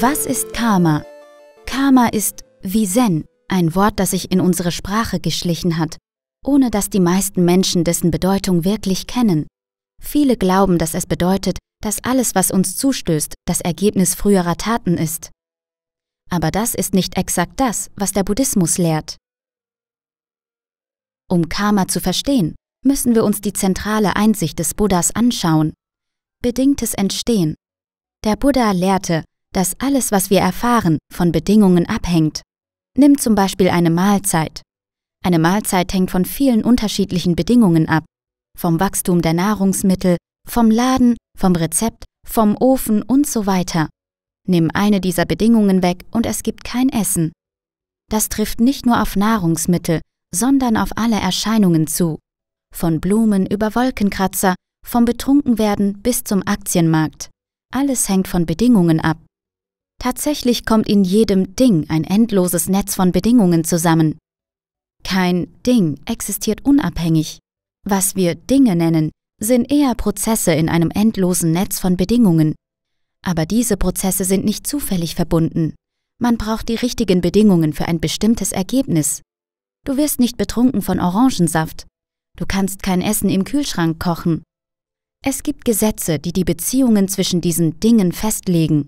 Was ist Karma? Karma ist wie Zen, ein Wort, das sich in unsere Sprache geschlichen hat, ohne dass die meisten Menschen dessen Bedeutung wirklich kennen. Viele glauben, dass es bedeutet, dass alles, was uns zustößt, das Ergebnis früherer Taten ist. Aber das ist nicht exakt das, was der Buddhismus lehrt. Um Karma zu verstehen, müssen wir uns die zentrale Einsicht des Buddhas anschauen. Bedingtes Entstehen. Der Buddha lehrte, dass alles, was wir erfahren, von Bedingungen abhängt. Nimm zum Beispiel eine Mahlzeit. Eine Mahlzeit hängt von vielen unterschiedlichen Bedingungen ab. Vom Wachstum der Nahrungsmittel, vom Laden, vom Rezept, vom Ofen und so weiter. Nimm eine dieser Bedingungen weg und es gibt kein Essen. Das trifft nicht nur auf Nahrungsmittel, sondern auf alle Erscheinungen zu. Von Blumen über Wolkenkratzer, vom Betrunkenwerden bis zum Aktienmarkt. Alles hängt von Bedingungen ab. Tatsächlich kommt in jedem Ding ein endloses Netz von Bedingungen zusammen. Kein Ding existiert unabhängig. Was wir Dinge nennen, sind eher Prozesse in einem endlosen Netz von Bedingungen. Aber diese Prozesse sind nicht zufällig verbunden. Man braucht die richtigen Bedingungen für ein bestimmtes Ergebnis. Du wirst nicht betrunken von Orangensaft. Du kannst kein Essen im Kühlschrank kochen. Es gibt Gesetze, die die Beziehungen zwischen diesen Dingen festlegen.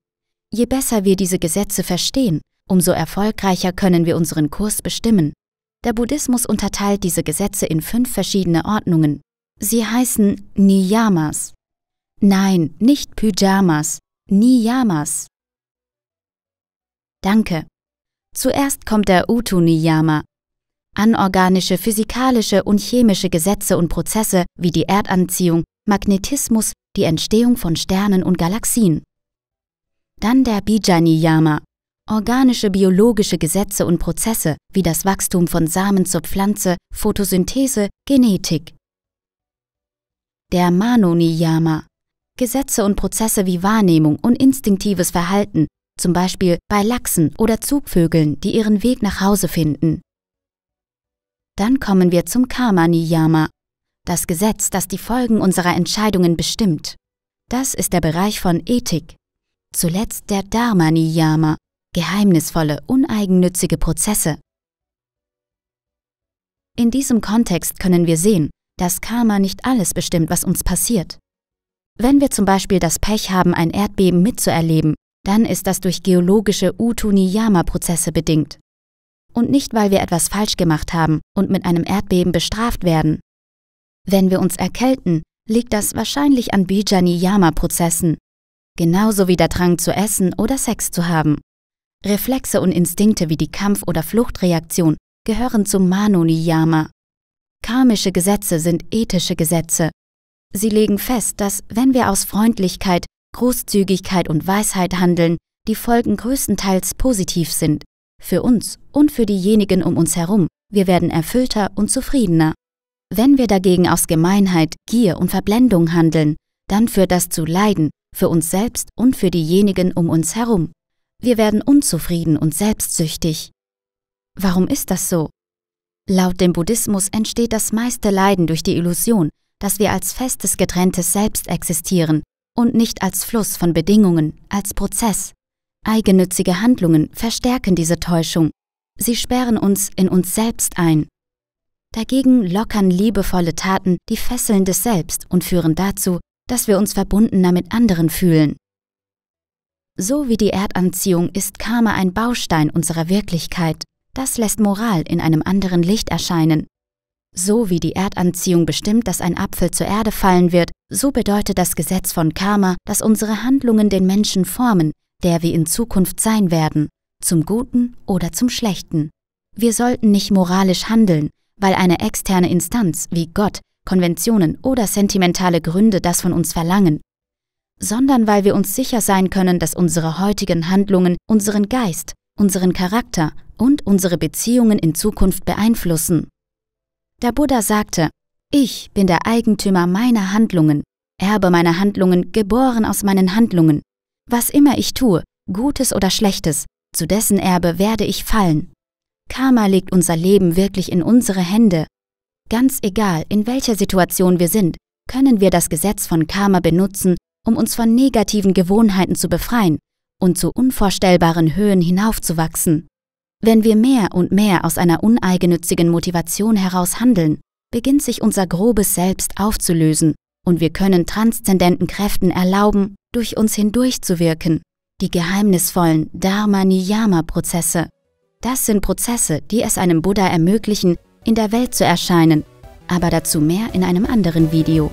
Je besser wir diese Gesetze verstehen, umso erfolgreicher können wir unseren Kurs bestimmen. Der Buddhismus unterteilt diese Gesetze in fünf verschiedene Ordnungen. Sie heißen Niyamas. Nein, nicht Pyjamas, Niyamas. Danke. Zuerst kommt der Utu Niyama. Anorganische physikalische und chemische Gesetze und Prozesse wie die Erdanziehung, Magnetismus, die Entstehung von Sternen und Galaxien. Dann der Bijani-Yama, organische biologische Gesetze und Prozesse wie das Wachstum von Samen zur Pflanze, Photosynthese, Genetik. Der Manoniyama, Gesetze und Prozesse wie Wahrnehmung und instinktives Verhalten, zum Beispiel bei Lachsen oder Zugvögeln, die ihren Weg nach Hause finden. Dann kommen wir zum Karma-Niyama, das Gesetz, das die Folgen unserer Entscheidungen bestimmt. Das ist der Bereich von Ethik. Zuletzt der Dharma-Niyama, geheimnisvolle, uneigennützige Prozesse. In diesem Kontext können wir sehen, dass Karma nicht alles bestimmt, was uns passiert. Wenn wir zum Beispiel das Pech haben, ein Erdbeben mitzuerleben, dann ist das durch geologische Utu-Niyama-Prozesse bedingt. Und nicht, weil wir etwas falsch gemacht haben und mit einem Erdbeben bestraft werden. Wenn wir uns erkälten, liegt das wahrscheinlich an Bija-Niyama-Prozessen, genauso wie der Drang zu essen oder Sex zu haben. Reflexe und Instinkte wie die Kampf- oder Fluchtreaktion gehören zum Manoniyama. Karmische Gesetze sind ethische Gesetze. Sie legen fest, dass wenn wir aus Freundlichkeit, Großzügigkeit und Weisheit handeln, die Folgen größtenteils positiv sind, für uns und für diejenigen um uns herum, wir werden erfüllter und zufriedener. Wenn wir dagegen aus Gemeinheit, Gier und Verblendung handeln, dann führt das zu Leiden, für uns selbst und für diejenigen um uns herum. Wir werden unzufrieden und selbstsüchtig. Warum ist das so? Laut dem Buddhismus entsteht das meiste Leiden durch die Illusion, dass wir als festes getrenntes Selbst existieren und nicht als Fluss von Bedingungen, als Prozess. Eigennützige Handlungen verstärken diese Täuschung. Sie sperren uns in uns selbst ein. Dagegen lockern liebevolle Taten die Fesseln des Selbst und führen dazu, dass wir uns verbundener mit anderen fühlen. So wie die Erdanziehung ist Karma ein Baustein unserer Wirklichkeit. Das lässt Moral in einem anderen Licht erscheinen. So wie die Erdanziehung bestimmt, dass ein Apfel zur Erde fallen wird, so bedeutet das Gesetz von Karma, dass unsere Handlungen den Menschen formen, der wir in Zukunft sein werden, zum Guten oder zum Schlechten. Wir sollten nicht moralisch handeln, weil eine externe Instanz wie Gott Konventionen oder sentimentale Gründe das von uns verlangen, sondern weil wir uns sicher sein können, dass unsere heutigen Handlungen unseren Geist, unseren Charakter und unsere Beziehungen in Zukunft beeinflussen. Der Buddha sagte, ich bin der Eigentümer meiner Handlungen, Erbe meiner Handlungen, geboren aus meinen Handlungen. Was immer ich tue, Gutes oder Schlechtes, zu dessen Erbe werde ich fallen. Karma legt unser Leben wirklich in unsere Hände Ganz egal, in welcher Situation wir sind, können wir das Gesetz von Karma benutzen, um uns von negativen Gewohnheiten zu befreien und zu unvorstellbaren Höhen hinaufzuwachsen. Wenn wir mehr und mehr aus einer uneigennützigen Motivation heraus handeln, beginnt sich unser grobes Selbst aufzulösen und wir können transzendenten Kräften erlauben, durch uns hindurchzuwirken. Die geheimnisvollen Dharma-Niyama-Prozesse. Das sind Prozesse, die es einem Buddha ermöglichen, in der Welt zu erscheinen, aber dazu mehr in einem anderen Video.